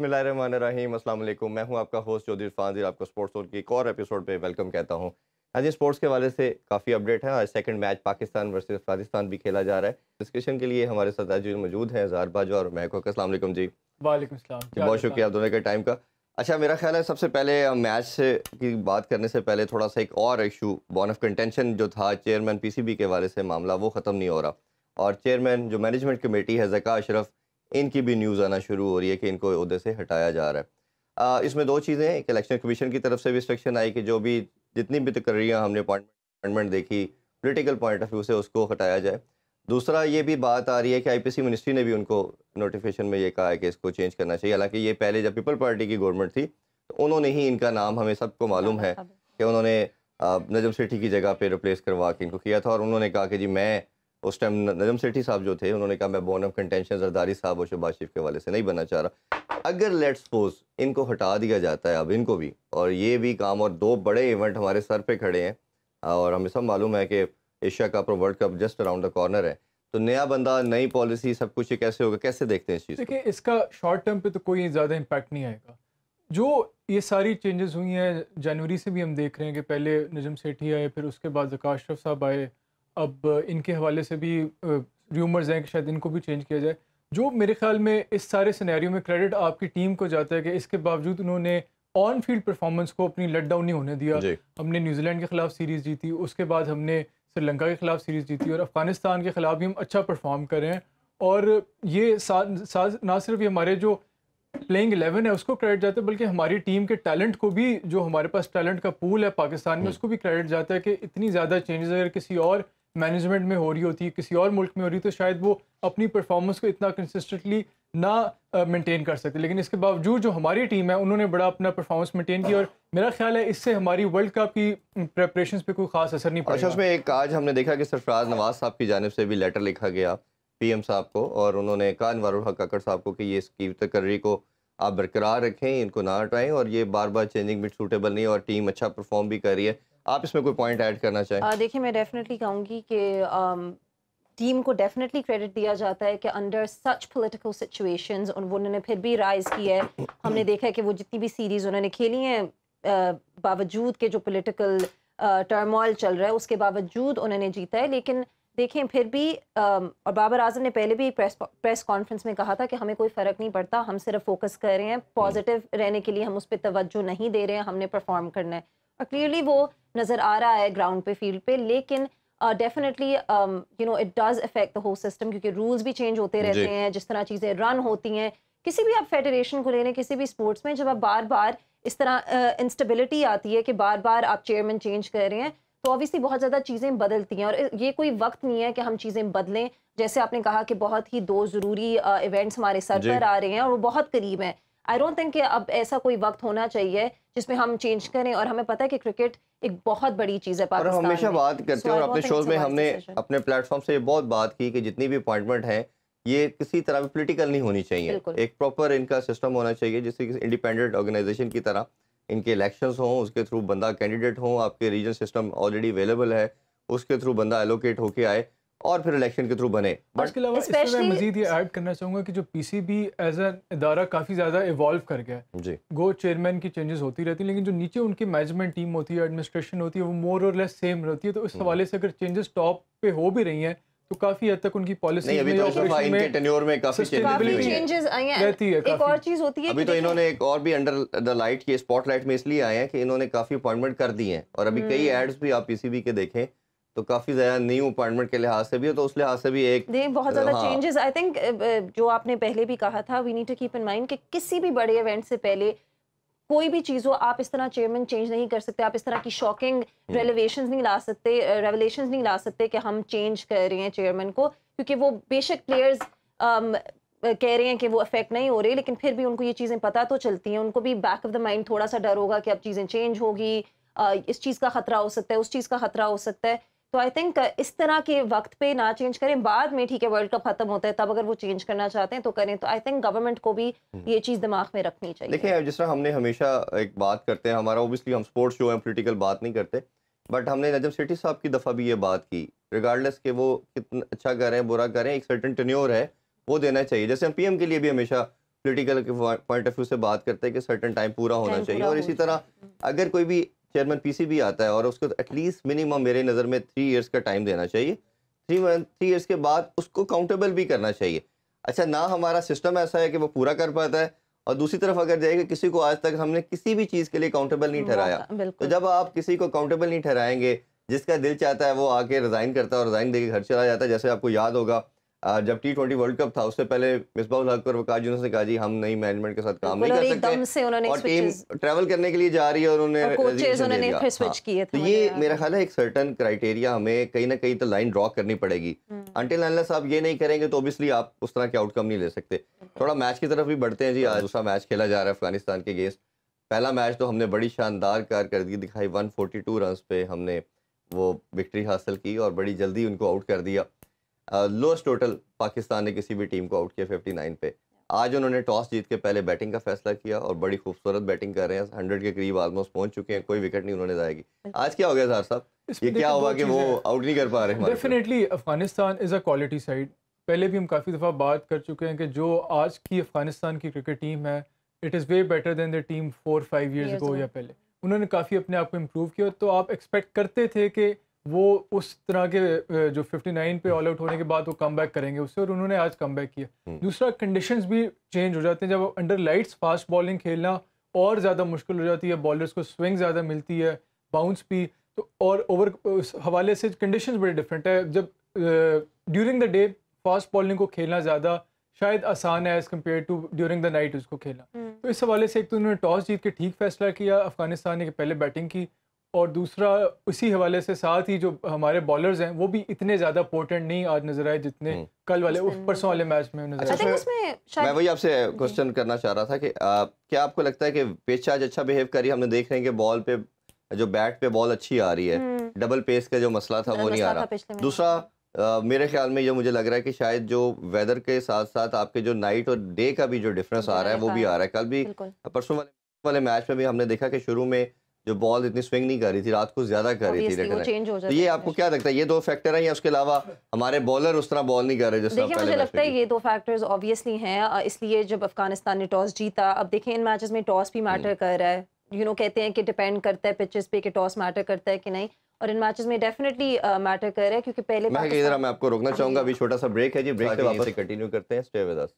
बिस्मिल्लाम असलम मैं हूं आपका होस्ट चौधरी फांजिर आपको स्पोर्ट्स जोन की एक और एपिसोड पे वेलकम कहता हूं आज हाँ स्पोर्ट्स के वाले से काफ़ी अपडेट है आज second match Pakistan versus Afghanistan भी खेला जा रहा है डिस्कशन के लिए हमारे साथ आज मौजूद हैं हजार बाजवा और महको असलम जी वालेकुम बहुत शुक्रिया आप दोनों के टाइम का अच्छा मेरा ख्याल है सबसे पहले मैच की बात करने से पहले थोड़ा सा एक और इशू बॉन ऑफ कंटेंशन जो था चेयरमैन पीसीबी के वाले से मामला वो ख़त्म नहीं हो रहा और चेयरमैन जो मैनेजमेंट कमेटी है जका अशरफ इनकी भी न्यूज़ आना शुरू हो रही है कि इनको अहदे से हटाया जा रहा है आ, इसमें दो चीज़ें हैं एक इलेक्शन कमीशन की तरफ से भी इंस्ट्रक्शन आई कि जो भी जितनी भी तकर्रियाँ हमने अपॉइंटमेंट देखी पोलिटिकल पॉइंट ऑफ व्यू से उसको हटाया जाए दूसरा ये भी बात आ रही है कि आईपीसी मिनिस्ट्री ने भी उनको नोटिफिकेशन में ये कहा है कि इसको चेंज करना चाहिए हालांकि ये पहले जब पीपल पार्टी की गवर्नमेंट थी तो उन्होंने ही इनका नाम हमें सबको मालूम है हाँ, हाँ, हाँ। कि उन्होंने नजम सेठी की जगह पे रिप्लेस करवा के इनको किया था और उन्होंने कहा कि जी मैं उस टाइम नजम सेठी साहब जो थे उन्होंने कहा मैं बोन ऑफ कंटेंशन जरदारी साहब और शहबाज शरीफ के वाले से नहीं बनना चाह रहा अगर लेट सपोज इनको हटा दिया जाता है अब इनको भी और ये भी काम और दो बड़े इवेंट हमारे सर पे खड़े हैं और हमें सब मालूम है कि एशिया कप और world cup just around the corner है तो नया बंदा नई पॉलिसी सब कुछ कैसे होगा कैसे देखते हैं इस चीज़ देखिए इसका शॉर्ट टर्म पे तो कोई ज़्यादा इम्पैक्ट नहीं आएगा जो ये सारी चेंजेस हुई हैं जनवरी से भी हम देख रहे हैं कि पहले नजम सेठी आए फिर उसके बाद जका अशरफ साहब आए अब इनके हवाले से भी र्यूमर्स हैं कि शायद इनको भी चेंज किया जाए जो मेरे ख्याल में इस सारे सिनेरियो में क्रेडिट आपकी टीम को जाता है कि इसके बावजूद उन्होंने ऑन फील्ड परफॉर्मेंस को अपनी लट डाउन नहीं होने दिया हमने न्यूजीलैंड के खिलाफ सीरीज़ जीती उसके बाद हमने श्रीलंका के खिलाफ सीरीज़ जीती और अफगानिस्तान के खिलाफ भी हम अच्छा परफॉर्म करें और ये ना सिर्फ ये हमारे जो प्लेइंग एलेवन है उसको क्रेडिट जाता है बल्कि हमारी टीम के टैलेंट को भी जो हमारे पास टैलेंट का पूल है पाकिस्तान में हम्म। उसको भी क्रेडिट जाता है कि इतनी ज़्यादा चेंजेस अगर किसी और मैनेजमेंट में हो रही होती है किसी और मुल्क में हो रही तो शायद वो अपनी परफॉर्मेंस को इतना कंसिस्टेंटली ना मेंटेन कर सकते लेकिन इसके बावजूद जो हमारी टीम है उन्होंने बड़ा अपना परफॉर्मेंस मेंटेन किया और मेरा ख्याल है इससे हमारी वर्ल्ड कप की प्रेपरेशन पे कोई खास असर नहीं अच्छा, पड़ा उसमें एक आज हमने देखा कि सरफराज नवाज साहब की जानब से भी लेटर लिखा गया पीएम साहब को और उन्होंने कहा अनवर हक साहब को कि ये इसकी तकर्री को आप बरकरार रखें इनको ना हटाएं और ये बार बार चेंजिंग मिट सूटेबल नहीं और टीम अच्छा परफॉर्म भी कर रही है आप इसमें कोई पॉइंट ऐड करना चाहें देखिए मैं डेफिनेटली कहूँगी कि टीम को डेफिनेटली क्रेडिट दिया जाता है कि अंडर सच पॉलिटिकल सिचुएशंस उन्होंने फिर भी राइज की है हमने देखा है कि वो जितनी भी सीरीज़ उन्होंने खेली हैं बावजूद के जो पॉलिटिकल टर्मोइल चल रहा है उसके बावजूद उन्होंने जीता है लेकिन देखें फिर भी और बाबर आजम ने पहले भी प्रेस प्रेस कॉन्फ्रेंस में कहा था कि हमें कोई फ़र्क नहीं पड़ता हम सिर्फ फोकस कर रहे हैं पॉजिटिव हम्म। रहने के लिए हम उस पर तवज्जो नहीं दे रहे हैं हमने परफॉर्म करना है और क्लियरली वो नज़र आ रहा है ग्राउंड पे फील्ड पे लेकिन definitely you know it does affect the whole system क्योंकि रूल्स भी चेंज होते रहते हैं जिस तरह चीज़ें रन होती हैं किसी भी आप फेडरेशन को ले लें किसी भी स्पोर्ट्स में जब आप बार बार इस तरह इंस्टेबिलिटी uh, आती है कि बार बार आप चेयरमैन चेंज कर रहे हैं तो ऑब्वियसली बहुत ज़्यादा चीज़ें बदलती हैं और ये कोई वक्त नहीं है कि हम चीज़ें बदलें जैसे आपने कहा कि बहुत ही दो ज़रूरी इवेंट्स uh, हमारे सर पर आ रहे हैं और वो बहुत करीब हैं आई डोंट थिंक कि अब ऐसा कोई वक्त होना चाहिए जिसमें हम चेंज करें और हमें पता है कि क्रिकेट एक बहुत बड़ी चीज़ है पाकिस्तान और हमेशा बात करते हैं और अपने शोज में हमने अपने प्लेटफॉर्म से बहुत बात की कि जितनी भी अपॉइंटमेंट है ये किसी तरह भी पॉलिटिकल नहीं होनी चाहिए एक प्रॉपर इनका सिस्टम होना चाहिए जिससे किसी इंडिपेंडेंट ऑर्गेनाइजेशन की तरह इनके इलेक्शंस हों उसके थ्रू बंदा कैंडिडेट हो आपके रीजन सिस्टम ऑलरेडी अवेलेबल है उसके थ्रू बंदा एलोकेट होके आए और फिर इलेक्शन के थ्रू बने इसके अलावा इसमें मैं मजीद ये ऐड करना चाहूँगा कि जो P C B as an इदारा काफ़ी ज़्यादा इवॉल्व कर गया है जी गो चेयरमैन की चेंजेस होती रहती है लेकिन जो नीचे उनकी मैनेजमेंट टीम होती है एडमिनिस्ट्रेशन होती है वो मोर और लेस सेम रहती है तो इस हम्म। हवाले से अगर चेंजेस टॉप पे हो भी रही हैं तो काफी हद तक उनकी पॉलिसी अभी तो इनके टेन्योर में काफी चेंजेस आई हैं रहती है एक और चीज होती है अभी तो इन्होंने एक और भी अंडर द लाइट के स्पॉटलाइट में इसलिए आए हैं कि इन्होंने काफी अपॉइंटमेंट कर दी हैं और अभी कई एड्स हम्म। भी आप पीसीबी के देखें तो काफी ज्यादा न्यू अपॉइंटमेंट के लिहाज से भी है तो उस लिहाज से भी एक नहीं बहुत ज्यादा चेंजेस आई थिंक जो आपने पहले भी कहा था we need to keep in mind कि किसी भी बड़े इवेंट से पहले कोई भी चीज़ हो आप इस तरह चेयरमैन चेंज नहीं कर सकते आप इस तरह की शॉकिंग रेलिवेशन hmm. नहीं ला सकते रेवलेशन नहीं ला सकते कि हम चेंज कर रहे हैं चेयरमैन को क्योंकि वो बेशक प्लेयर्स um, कह रहे हैं कि वो अफेक्ट नहीं हो रहे लेकिन फिर भी उनको ये चीज़ें पता तो चलती हैं उनको भी बैक ऑफ द माइंड थोड़ा सा डर होगा कि अब चीज़ें चेंज होगी इस चीज़ का खतरा हो सकता है उस चीज़ का खतरा हो सकता है तो आई थिंक uh, इस तरह के वक्त पे ना चेंज करें बाद में ठीक है वर्ल्ड कप खत्म होता है तब अगर वो चेंज करना चाहते हैं तो करें तो आई थिंक गवर्नमेंट को भी हम्म। ये चीज़ दिमाग में रखनी चाहिए देखिए जिस तरह हमने हमेशा एक बात करते हैं हमारा ओबियसली हम स्पोर्ट्स जो है पोलिटिकल बात नहीं करते बट हमने नजम सेठी साहब की दफ़ा भी ये बात की रिगार्डलेस के वो कितना अच्छा करें बुरा करें एक सर्टन टन्योर है वो देना चाहिए जैसे हम पीएम के लिए भी हमेशा पोलिटिकल के पॉइंट ऑफ व्यू से बात करते हैं कि सर्टन टाइम पूरा होना चाहिए और इसी तरह अगर कोई भी चेयरमैन पीसी भी आता है और उसको एटलीस्ट मिनिमम मेरे नज़र में थ्री ईयर्स का टाइम देना चाहिए थ्री मंथ थ्री ईयर्स के बाद उसको काउंटेबल भी करना चाहिए अच्छा ना हमारा सिस्टम ऐसा है कि वो पूरा कर पाता है और दूसरी तरफ अगर जाएगा किसी को आज तक हमने किसी भी चीज़ के लिए काउंटेबल नहीं ठहराया तो जब आप किसी को काउंटेबल नहीं ठहराएंगे जिसका दिल चाहता है वो आके रिज़ाइन करता है और रिज़ाइन देकर घर चला जाता है जैसे आपको याद होगा जब टी ट्वेंटी वर्ल्ड कप था उससे पहले मिसबाउल हक और वकार यूनुस ने कहा जी हम नई मैनेजमेंट के साथ काम नहीं कर सकते से उन्होंने और टीम ट्रैवल करने के लिए जा रही है और उन्होंने स्विच हाँ, किए तो ये मेरा हाँ। ख्याल है एक सर्टन क्राइटेरिया हमें कहीं ना कहीं तो लाइन ड्रॉ करनी पड़ेगी अंटिल अनलेस आप ये नहीं करेंगे तो ऑब्वियसली आप उस तरह के आउटकम नहीं ले सकते थोड़ा मैच की तरफ भी बढ़ते हैं जी आज दूसरा मैच खेला जा रहा है अफगानिस्तान के अगेंस्ट पहला मैच तो हमने बड़ी शानदार कारकर्दगी दिखाई वन 142 रन पे हमने वो विक्ट्री हासिल की और बड़ी जल्दी उनको आउट कर दिया लोएस्ट टोटल पाकिस्तान ने किसी भी टीम को आउट किया 59 पे आज उन्होंने टॉस जीत के पहले बैटिंग का फैसला किया और बड़ी खूबसूरत बैटिंग कर रहे हैं हंड्रेड के करीब ऑलमोस्ट पहुंच चुके हैं कोई विकेट नहीं उन्होंने जाएगी अच्छा। आज क्या हो गया सर साहब ये क्या हुआ कि वो आउट नहीं कर पा रहे definitely Afghanistan is a quality side पहले भी हम काफ़ी दफ़ा बात कर चुके हैं कि जो आज की अफगानिस्तान की क्रिकेट टीम है it is way better than the team four five years go या पहले उन्होंने काफ़ी अपने आप को इम्प्रूव किया तो आप एक्सपेक्ट करते थे कि वो उस तरह के जो 59 पे ऑल आउट होने के बाद वो कम बैक करेंगे उससे और उन्होंने आज कम बैक किया हम्म। दूसरा कंडीशन भी चेंज हो जाते हैं जब अंडर लाइट्स फास्ट बॉलिंग खेलना और ज़्यादा मुश्किल हो जाती है बॉलर्स को स्विंग ज़्यादा मिलती है बाउंस भी तो और ओवर उस हवाले से कंडीशन बड़े डिफरेंट है जब during the day fast bowling को खेलना ज़्यादा शायद आसान है as compared to during the night उसको खेलना हम्म। तो इस हवाले से एक तो उन्होंने टॉस जीत के ठीक फैसला किया अफगानिस्तान ने पहले बैटिंग की और दूसरा उसी हवाले से साथ ही जो हमारे बॉलर्स हैं वो भी इतने ज्यादा पोर्टेंट नहीं आज नजर आए जितने हम्म। कल वाले परसों वाले मैच में नजर अच्छा, आए अच्छा, मैं वही आपसे क्वेश्चन करना चाह रहा था कि आ, क्या आपको लगता है कि पेच आज अच्छा बिहेव करी हमने देख रहे हैं कि बॉल पे जो बैट पे बॉल अच्छी आ रही है डबल हम्म। पेस का जो मसला था वो नहीं आ रहा दूसरा मेरे ख्याल में ये मुझे लग रहा है कि शायद जो वेदर के साथ साथ आपके जो नाइट और डे का भी जो डिफरेंस आ रहा है वो हाँ, भी आ रहा है कल भी परसों वाले वाले मैच में भी हमने देखा कि शुरू में जो बॉल इतनी स्विंग नहीं कर रही थी रात को ज्यादा कर रही थी रिटर्न तो ये आपको क्या लगता है ये दो फैक्टर हैं या उसके अलावा हमारे बॉलर उस तरह बॉल नहीं कर रहे जैसे देखिए मुझे लगता है ये दो फैक्टर्स ऑब्वियसली हैं इसलिए जब अफगानिस्तान ने टॉस जीता अब देखें इन मैचेस में टॉस भी मैटर हम्म। कर रहा है यू नो कहते हैं कि डिपेंड करता है पिचेस पे कि टॉस मैटर करता है कि नहीं और इन मैचेस में डेफिनेटली मैटर कर रहा है क्योंकि पहले मैं आपको रोकना चाहूंगा अभी छोटा सा ब्रेक है जी ब्रेक से हाँ वापस कंटिन्यू करते हैं स्टे विद अस